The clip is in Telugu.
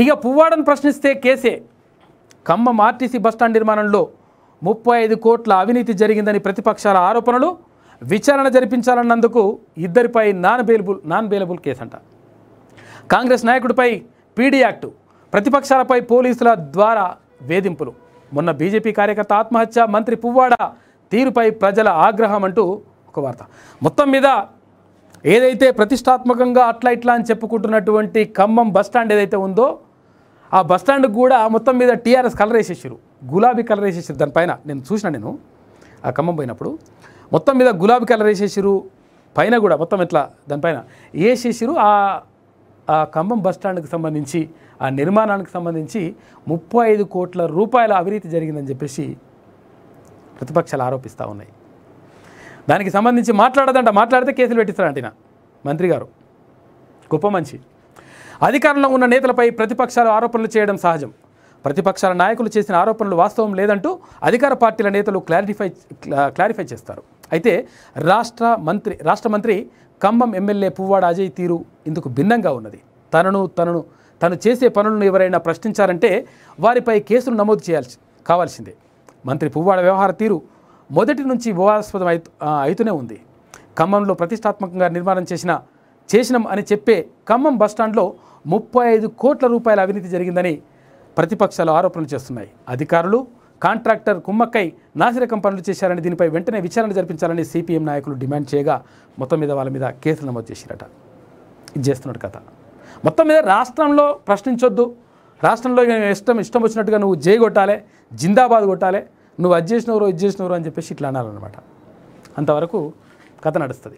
ఇక పువ్వాడను ప్రశ్నిస్తే కేసే ఖమ్మం ఆర్టీసీ బస్టాండ్ నిర్మాణంలో ముప్పై ఐదు కోట్ల అవినీతి జరిగిందని ప్రతిపక్షాల ఆరోపణలు విచారణ జరిపించాలన్నందుకు ఇద్దరిపై non bailable non bailable case అంట కాంగ్రెస్ నాయకుడిపై పీడీ యాక్టు ప్రతిపక్షాలపై పోలీసుల ద్వారా వేధింపులు మొన్న బీజేపీ కార్యకర్త ఆత్మహత్య మంత్రి పువ్వాడ తీరుపై ప్రజల ఆగ్రహం అంటూ ఒక వార్త మొత్తం మీద ఏదైతే ప్రతిష్టాత్మకంగా అట్లా ఇట్లా అని చెప్పుకుంటున్నటువంటి ఖమ్మం బస్టాండ్ ఏదైతే ఉందో ఆ బస్టాండ్ కూడా మొత్తం మీద టీఆర్ఎస్ కలర్ వేసేసారు గులాబీ కలర్ వేసేసారు దానిపైన నేను చూసిన నేను ఆ ఖమ్మం పోయినప్పుడు మొత్తం మీద గులాబీ కలర్ వేసేసారు పైన కూడా మొత్తం ఎట్లా దానిపైన వేసేసారు ఆ ఆ ఖమ్మం బస్టాండ్కి సంబంధించి ఆ నిర్మాణానికి సంబంధించి ముప్పై ఐదు కోట్ల రూపాయల అవినీతి జరిగిందని చెప్పేసి ప్రతిపక్షాలు ఆరోపిస్తూ ఉన్నాయి దానికి సంబంధించి మాట్లాడదంట మాట్లాడితే కేసులు పెట్టిస్తాడంట ఈయన మంత్రి గారు గొప్ప మంచి అధికారంలో ఉన్న నేతలపై ప్రతిపక్షాలు ఆరోపణలు చేయడం సహజం ప్రతిపక్షాల నాయకులు చేసిన ఆరోపణలు వాస్తవం లేదంటూ అధికార పార్టీల నేతలు క్లారిఫై క్లారిఫై చేస్తారు అయితే రాష్ట్ర మంత్రి రాష్ట్ర మంత్రి ఖమ్మం ఎమ్మెల్యే పువ్వాడ అజయ్ తీరు ఇందుకు భిన్నంగా ఉన్నది తనను తనను తను చేసే పనులను ఎవరైనా ప్రశ్నించారంటే వారిపై కేసులు నమోదు చేయాల్సి కావాల్సిందే మంత్రి పువ్వాడ వ్యవహార తీరు మొదటి నుంచి వివాదాస్పదం అయితూనే ఉంది ఖమ్మంలో ప్రతిష్టాత్మకంగా నిర్మాణం చేసిన చేసినాం అని చెప్పే ఖమ్మం బస్టాండ్లో ముప్పై ఐదు కోట్ల రూపాయల అవినీతి జరిగిందని ప్రతిపక్షాలు ఆరోపణలు చేస్తున్నాయి అధికారులు కాంట్రాక్టర్ కుమ్మక్కై నాసిరకం పనులు చేశారని దీనిపై వెంటనే విచారణ జరిపించాలని సిపిఎం నాయకులు డిమాండ్ చేయగా మొత్తం మీద వాళ్ళ మీద కేసులు నమోదు చేశారట ఇది చేస్తున్నాడు కథ మొత్తం మీద రాష్ట్రంలో ప్రశ్నించొద్దు రాష్ట్రంలో ఇష్టం ఇష్టం వచ్చినట్టుగా నువ్వు జై కొట్టాలి జిందాబాద్ కొట్టాలి నువ్వు అది చేసినవరో ఇది చేసినవరో అని చెప్పేసి ఇట్లా అనాలన్నమాట అంతవరకు కథ నడుస్తుంది